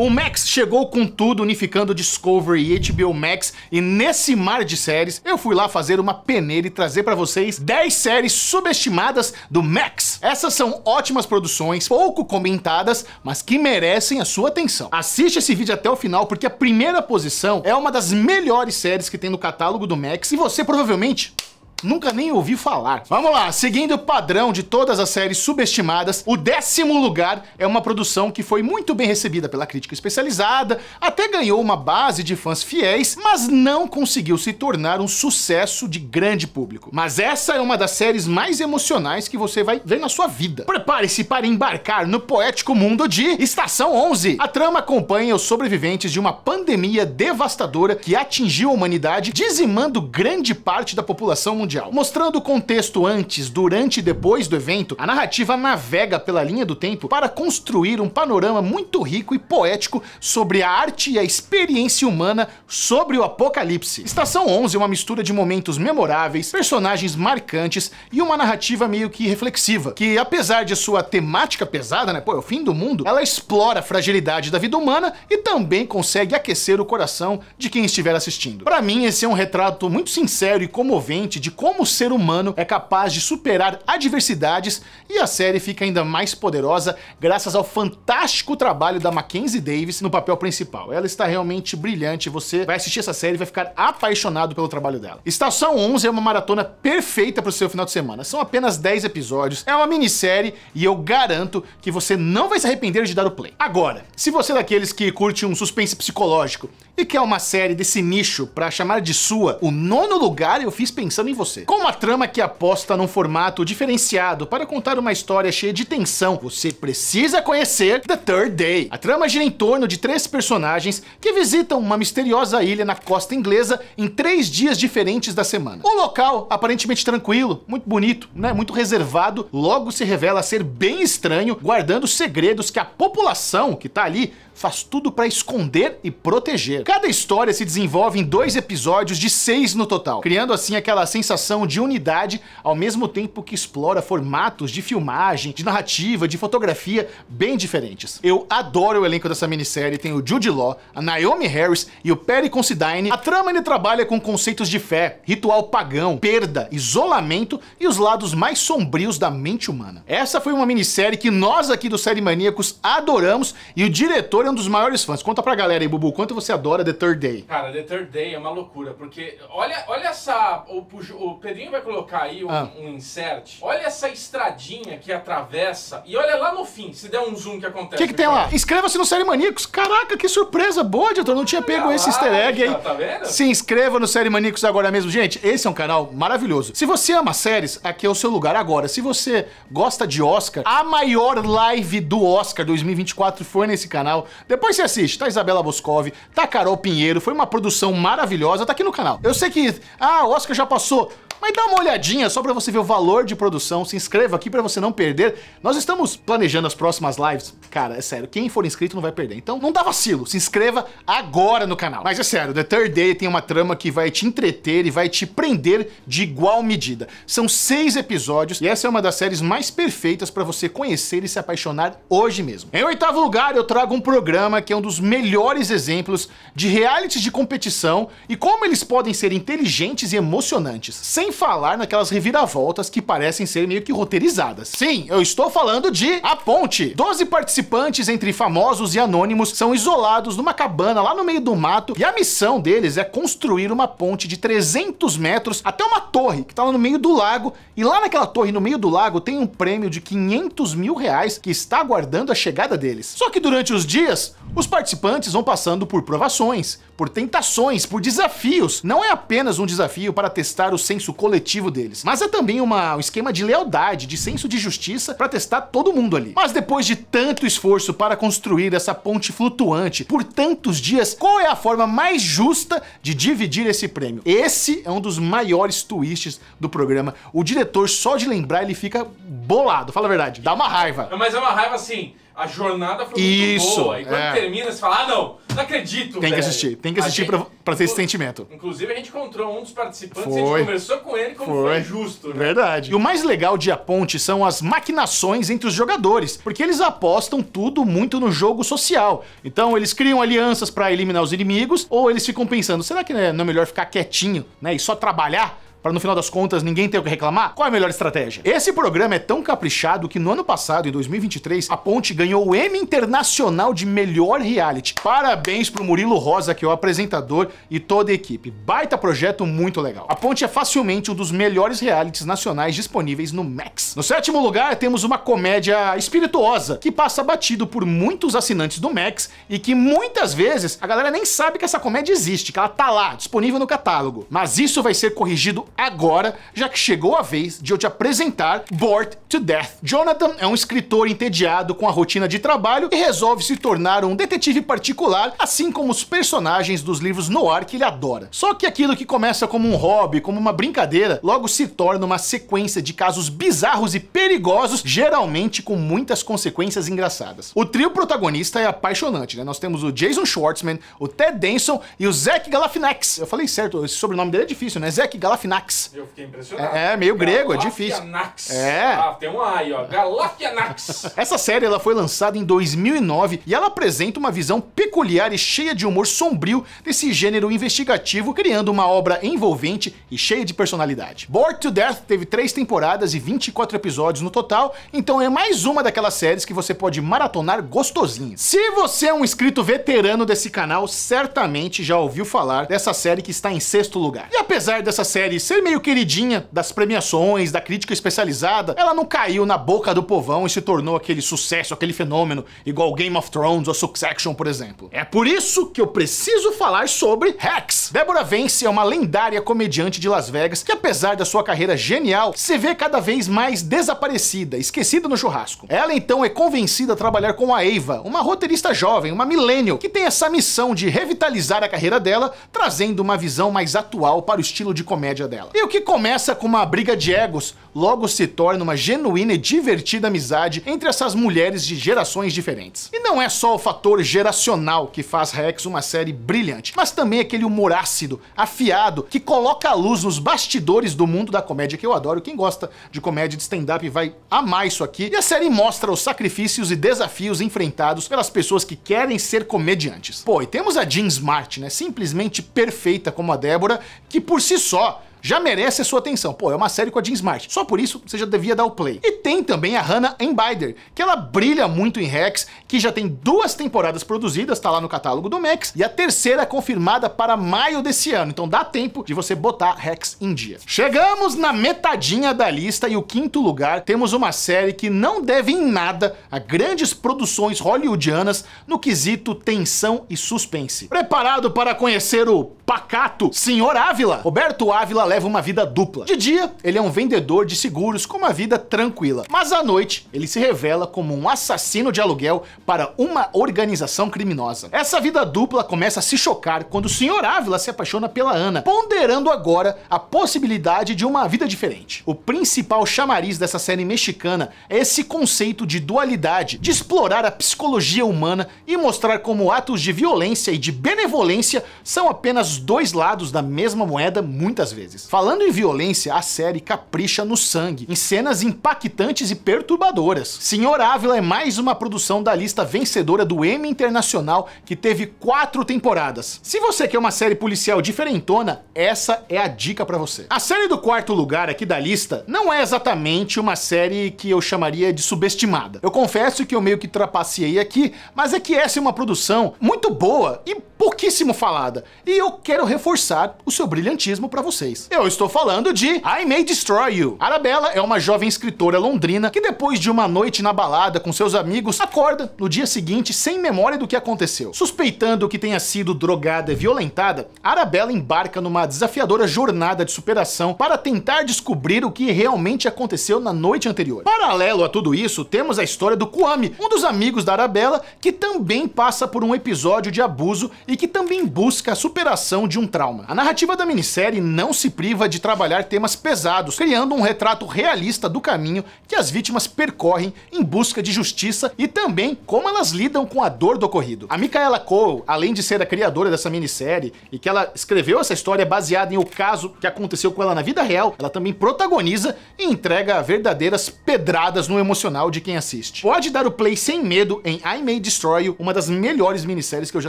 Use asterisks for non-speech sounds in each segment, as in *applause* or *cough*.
O Max chegou com tudo, unificando Discovery e HBO Max, e nesse mar de séries, eu fui lá fazer uma peneira e trazer para vocês 10 séries subestimadas do Max. Essas são ótimas produções, pouco comentadas, mas que merecem a sua atenção. Assiste esse vídeo até o final, porque a primeira posição é uma das melhores séries que tem no catálogo do Max, e você provavelmente Nunca nem ouvi falar. Vamos lá, seguindo o padrão de todas as séries subestimadas, o décimo lugar é uma produção que foi muito bem recebida pela crítica especializada, até ganhou uma base de fãs fiéis, mas não conseguiu se tornar um sucesso de grande público. Mas essa é uma das séries mais emocionais que você vai ver na sua vida. Prepare-se para embarcar no poético mundo de Estação 11. A trama acompanha os sobreviventes de uma pandemia devastadora que atingiu a humanidade, dizimando grande parte da população mundial Mundial. Mostrando o contexto antes, durante e depois do evento, a narrativa navega pela linha do tempo para construir um panorama muito rico e poético sobre a arte e a experiência humana sobre o apocalipse. Estação 11 é uma mistura de momentos memoráveis, personagens marcantes e uma narrativa meio que reflexiva, que apesar de sua temática pesada, né, pô, é o fim do mundo, ela explora a fragilidade da vida humana e também consegue aquecer o coração de quem estiver assistindo. Para mim, esse é um retrato muito sincero e comovente de como o ser humano é capaz de superar adversidades e a série fica ainda mais poderosa graças ao fantástico trabalho da Mackenzie Davis no papel principal. Ela está realmente brilhante, você vai assistir essa série e vai ficar apaixonado pelo trabalho dela. Estação 11 é uma maratona perfeita para o seu final de semana, são apenas 10 episódios, é uma minissérie e eu garanto que você não vai se arrepender de dar o play. Agora, se você é daqueles que curte um suspense psicológico e que é uma série desse nicho para chamar de sua, o nono lugar eu fiz pensando em você. Com uma trama que aposta num formato diferenciado para contar uma história cheia de tensão, você precisa conhecer The Third Day. A trama gira em torno de três personagens que visitam uma misteriosa ilha na costa inglesa em três dias diferentes da semana. O local, aparentemente tranquilo, muito bonito, né, muito reservado, logo se revela ser bem estranho, guardando segredos que a população que tá ali faz tudo para esconder e proteger. Cada história se desenvolve em dois episódios de seis no total, criando assim aquela sensação de unidade ao mesmo tempo que explora formatos de filmagem, de narrativa, de fotografia bem diferentes. Eu adoro o elenco dessa minissérie, tem o Jude Law, a Naomi Harris e o Perry Considine. A trama ele trabalha com conceitos de fé, ritual pagão, perda, isolamento e os lados mais sombrios da mente humana. Essa foi uma minissérie que nós aqui do Série Maníacos adoramos e o diretor é um dos maiores fãs. Conta pra galera aí, Bubu, quanto você adora hora The Third Day. Cara, The Third Day é uma loucura, porque olha, olha essa. O, o Pedrinho vai colocar aí um, ah. um, insert. Olha essa estradinha que atravessa. E olha lá no fim, se der um zoom que acontece. O que, que tem lá? Inscreva-se no Série Maníacos. Caraca, que surpresa boa, editor. Não tinha pego ah, esse easter egg hein? Tá vendo? Se inscreva no Série Maníacos agora mesmo. Gente, esse é um canal maravilhoso. Se você ama séries, aqui é o seu lugar agora. Se você gosta de Oscar, a maior live do Oscar 2024 foi nesse canal. Depois você assiste. Tá Isabela Boscov, tá Carol. Carol Pinheiro. Foi uma produção maravilhosa, tá aqui no canal. Eu sei que, ah, o Oscar já passou. Mas dá uma olhadinha só para você ver o valor de produção, se inscreva aqui para você não perder. Nós estamos planejando as próximas lives. Cara, é sério, quem for inscrito não vai perder. Então não dá vacilo, se inscreva agora no canal. Mas é sério, The Third Day tem uma trama que vai te entreter e vai te prender de igual medida. São seis episódios e essa é uma das séries mais perfeitas para você conhecer e se apaixonar hoje mesmo. Em oitavo lugar, eu trago um programa que é um dos melhores exemplos de realities de competição e como eles podem ser inteligentes e emocionantes, sem sem falar naquelas reviravoltas que parecem ser meio que roteirizadas. Sim, eu estou falando de A Ponte. Doze participantes entre famosos e anônimos são isolados numa cabana lá no meio do mato e a missão deles é construir uma ponte de 300 metros até uma torre que está lá no meio do lago e lá naquela torre no meio do lago tem um prêmio de 500 mil reais que está aguardando a chegada deles. Só que durante os dias, os participantes vão passando por provações, por tentações, por desafios. Não é apenas um desafio para testar o senso coletivo deles, mas é também uma, um esquema de lealdade, de senso de justiça para testar todo mundo ali. Mas depois de tanto esforço para construir essa ponte flutuante por tantos dias, qual é a forma mais justa de dividir esse prêmio? Esse é um dos maiores twists do programa. O diretor, só de lembrar, ele fica bolado, fala a verdade. Dá uma raiva. Mas é uma raiva assim. A jornada foi muito Isso, boa. E quando é. termina, você fala, ah, não, não acredito. Tem que assistir, tem que assistir gente, pra, pra ter esse sentimento. Inclusive, a gente encontrou um dos participantes foi. e a gente conversou com ele como foi, foi justo. Né? Verdade. E o mais legal de A Ponte são as maquinações entre os jogadores, porque eles apostam tudo muito no jogo social. Então, eles criam alianças para eliminar os inimigos, ou eles ficam pensando, será que não é, é melhor ficar quietinho, né, e só trabalhar? para no final das contas ninguém ter o que reclamar? Qual é a melhor estratégia? Esse programa é tão caprichado que no ano passado, em 2023, a Ponte ganhou o Emmy Internacional de Melhor Reality. Parabéns pro Murilo Rosa, que é o apresentador, e toda a equipe. Baita projeto muito legal. A Ponte é facilmente um dos melhores realities nacionais disponíveis no Max. No sétimo lugar, temos uma comédia espirituosa, que passa batido por muitos assinantes do Max e que muitas vezes a galera nem sabe que essa comédia existe, que ela tá lá, disponível no catálogo. Mas isso vai ser corrigido agora, já que chegou a vez de eu te apresentar Bored to Death. Jonathan é um escritor entediado com a rotina de trabalho e resolve se tornar um detetive particular, assim como os personagens dos livros noir que ele adora. Só que aquilo que começa como um hobby, como uma brincadeira, logo se torna uma sequência de casos bizarros e perigosos, geralmente com muitas consequências engraçadas. O trio protagonista é apaixonante, né? Nós temos o Jason Schwartzman, o Ted Denson e o Zack Galifianakis. Eu falei certo, esse sobrenome dele é difícil, né? Zack Galifianakis eu fiquei impressionado. É, é meio grego, é difícil. Galafianax. É. Ah, tem um A aí, ó. Galafianax. *laughs* Essa série ela foi lançada em 2009 e ela apresenta uma visão peculiar e cheia de humor sombrio desse gênero investigativo, criando uma obra envolvente e cheia de personalidade. Bored to Death teve três temporadas e 24 episódios no total, então é mais uma daquelas séries que você pode maratonar gostosinho. Se você é um inscrito veterano desse canal, certamente já ouviu falar dessa série que está em sexto lugar. E apesar dessa série ser meio queridinha das premiações, da crítica especializada, ela não caiu na boca do povão e se tornou aquele sucesso, aquele fenômeno, igual Game of Thrones ou Succession, por exemplo. É por isso que eu preciso falar sobre Hacks. Deborah Vance é uma lendária comediante de Las Vegas que, apesar da sua carreira genial, se vê cada vez mais desaparecida, esquecida no churrasco. Ela então é convencida a trabalhar com a Eva, uma roteirista jovem, uma millennial, que tem essa missão de revitalizar a carreira dela, trazendo uma visão mais atual para o estilo de comédia dela dela. E o que começa com uma briga de egos, logo se torna uma genuína e divertida amizade entre essas mulheres de gerações diferentes. E não é só o fator geracional que faz Rex uma série brilhante, mas também aquele humor ácido, afiado, que coloca a luz nos bastidores do mundo da comédia que eu adoro. Quem gosta de comédia de stand-up vai amar isso aqui. E a série mostra os sacrifícios e desafios enfrentados pelas pessoas que querem ser comediantes. Pô, e temos a Jean Smart, né? Simplesmente perfeita como a Débora, que por si só já merece a sua atenção. Pô, é uma série com a Jean Smart. Só por isso você já devia dar o play. E tem também a Hannah Embider, que ela brilha muito em Rex, que já tem duas temporadas produzidas, tá lá no catálogo do Max, e a terceira é confirmada para maio desse ano. Então dá tempo de você botar Rex em dia. Chegamos na metadinha da lista e o quinto lugar temos uma série que não deve em nada a grandes produções hollywoodianas no quesito tensão e suspense. Preparado para conhecer o pacato, senhor Ávila. Roberto Ávila leva uma vida dupla. De dia, ele é um vendedor de seguros com uma vida tranquila, mas à noite ele se revela como um assassino de aluguel para uma organização criminosa. Essa vida dupla começa a se chocar quando o senhor Ávila se apaixona pela Ana, ponderando agora a possibilidade de uma vida diferente. O principal chamariz dessa série mexicana é esse conceito de dualidade, de explorar a psicologia humana e mostrar como atos de violência e de benevolência são apenas dois lados da mesma moeda muitas vezes. Falando em violência, a série capricha no sangue, em cenas impactantes e perturbadoras. Senhor Ávila é mais uma produção da lista vencedora do Emmy Internacional, que teve quatro temporadas. Se você quer uma série policial diferentona, essa é a dica para você. A série do quarto lugar aqui da lista não é exatamente uma série que eu chamaria de subestimada. Eu confesso que eu meio que trapaceei aqui, mas é que essa é uma produção muito boa e pouquíssimo falada. E eu quero reforçar o seu brilhantismo para vocês. Eu estou falando de I May Destroy You. Arabella é uma jovem escritora londrina que depois de uma noite na balada com seus amigos, acorda no dia seguinte sem memória do que aconteceu. Suspeitando que tenha sido drogada e violentada, Arabella embarca numa desafiadora jornada de superação para tentar descobrir o que realmente aconteceu na noite anterior. Paralelo a tudo isso, temos a história do Kwame, um dos amigos da Arabella que também passa por um episódio de abuso e que também busca a superação de um trauma. A narrativa da minissérie não se priva de trabalhar temas pesados, criando um retrato realista do caminho que as vítimas percorrem em busca de justiça e também como elas lidam com a dor do ocorrido. A Micaela Cole, além de ser a criadora dessa minissérie e que ela escreveu essa história baseada em o caso que aconteceu com ela na vida real, ela também protagoniza e entrega verdadeiras pedradas no emocional de quem assiste. Pode dar o play sem medo em I May Destroy You, uma das melhores minisséries que eu já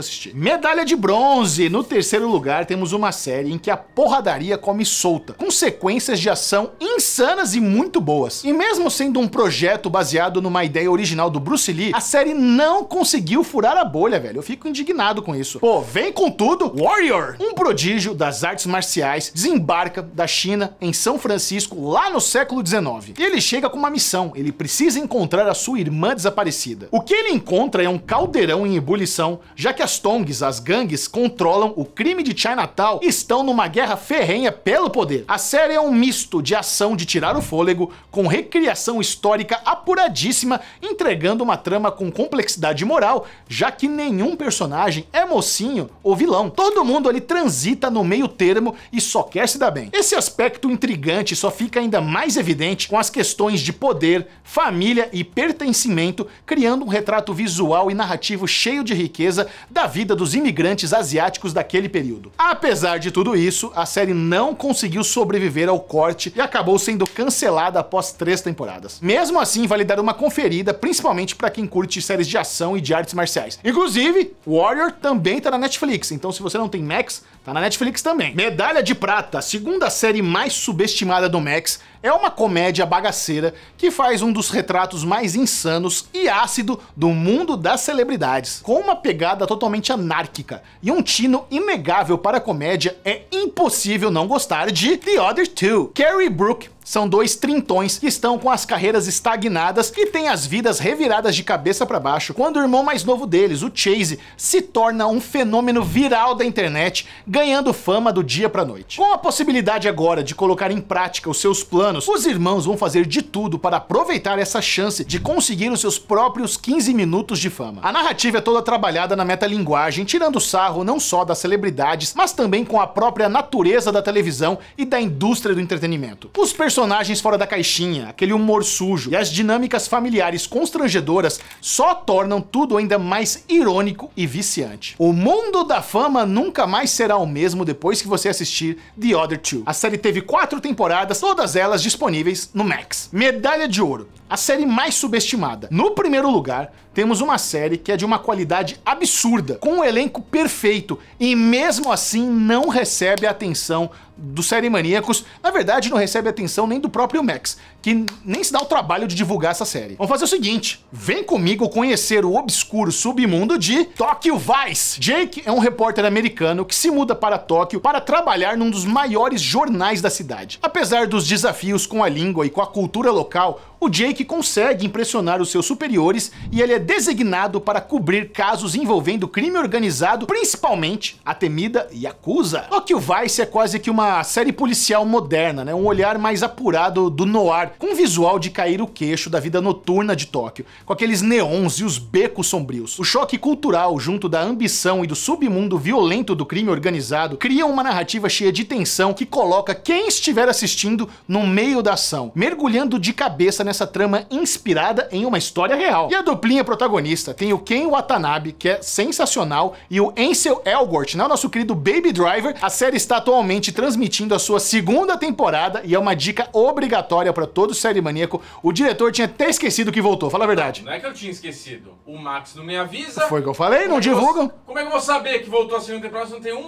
assisti. Medalha de bronze no terceiro lugar lugar, temos uma série em que a porradaria come solta, com sequências de ação insanas e muito boas. E mesmo sendo um projeto baseado numa ideia original do Bruce Lee, a série não conseguiu furar a bolha, velho. Eu fico indignado com isso. Pô, vem com tudo, Warrior! Um prodígio das artes marciais desembarca da China em São Francisco lá no século XIX. E ele chega com uma missão, ele precisa encontrar a sua irmã desaparecida. O que ele encontra é um caldeirão em ebulição, já que as tongs, as gangues, controlam o crime crime de Chinatown estão numa guerra ferrenha pelo poder. A série é um misto de ação de tirar o fôlego, com recriação histórica apuradíssima, entregando uma trama com complexidade moral, já que nenhum personagem é mocinho ou vilão. Todo mundo ali transita no meio termo e só quer se dar bem. Esse aspecto intrigante só fica ainda mais evidente com as questões de poder, família e pertencimento, criando um retrato visual e narrativo cheio de riqueza da vida dos imigrantes asiáticos daquele período período. Apesar de tudo isso, a série não conseguiu sobreviver ao corte e acabou sendo cancelada após três temporadas. Mesmo assim, vale dar uma conferida, principalmente para quem curte séries de ação e de artes marciais. Inclusive, Warrior também tá na Netflix, então se você não tem Max, tá na Netflix também. Medalha de Prata, a segunda série mais subestimada do Max, é uma comédia bagaceira que faz um dos retratos mais insanos e ácido do mundo das celebridades. Com uma pegada totalmente anárquica e um tino inegável para a comédia, é impossível não gostar de The Other Two. Carrie Brooke são dois trintões que estão com as carreiras estagnadas e têm as vidas reviradas de cabeça para baixo quando o irmão mais novo deles, o Chase, se torna um fenômeno viral da internet, ganhando fama do dia para noite. Com a possibilidade agora de colocar em prática os seus planos, os irmãos vão fazer de tudo para aproveitar essa chance de conseguir os seus próprios 15 minutos de fama. A narrativa é toda trabalhada na metalinguagem, tirando sarro não só das celebridades, mas também com a própria natureza da televisão e da indústria do entretenimento. Os personagens fora da caixinha, aquele humor sujo e as dinâmicas familiares constrangedoras só tornam tudo ainda mais irônico e viciante. O mundo da fama nunca mais será o mesmo depois que você assistir The Other Two. A série teve quatro temporadas, todas elas disponíveis no Max. Medalha de Ouro, a série mais subestimada. No primeiro lugar, temos uma série que é de uma qualidade absurda, com um elenco perfeito e mesmo assim não recebe a atenção do Série Maníacos, na verdade não recebe atenção nem do próprio Max, que nem se dá o trabalho de divulgar essa série. Vamos fazer o seguinte, vem comigo conhecer o obscuro submundo de Tokyo Vice. Jake é um repórter americano que se muda para Tóquio para trabalhar num dos maiores jornais da cidade. Apesar dos desafios com a língua e com a cultura local, o Jake consegue impressionar os seus superiores e ele é designado para cobrir casos envolvendo crime organizado, principalmente a temida Yakuza. Tokyo Vice é quase que uma série policial moderna, né? um olhar mais apurado do noir com um visual de cair o queixo da vida noturna de Tóquio, com aqueles neons e os becos sombrios. O choque cultural, junto da ambição e do submundo violento do crime organizado, cria uma narrativa cheia de tensão que coloca quem estiver assistindo no meio da ação, mergulhando de cabeça nessa trama inspirada em uma história real. E a duplinha protagonista tem o Ken Watanabe, que é sensacional, e o Ansel Elgort, né, o nosso querido Baby Driver. A série está atualmente transmitindo a sua segunda temporada e é uma dica obrigatória para todos todo série maníaco. O diretor tinha até esquecido que voltou, fala a verdade. Não, não é que eu tinha esquecido. O Max não me avisa. Foi o que eu falei, não é divulgam. Vou, como é que eu vou saber que voltou a segunda temporada se não tem um,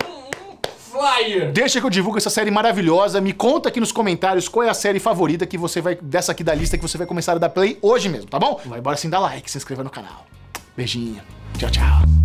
flyer? Deixa que eu divulgo essa série maravilhosa. Me conta aqui nos comentários qual é a série favorita que você vai, dessa aqui da lista, que você vai começar a dar play hoje mesmo, tá bom? Vai embora sim, dá like, se inscreva no canal. Beijinho. Tchau, tchau.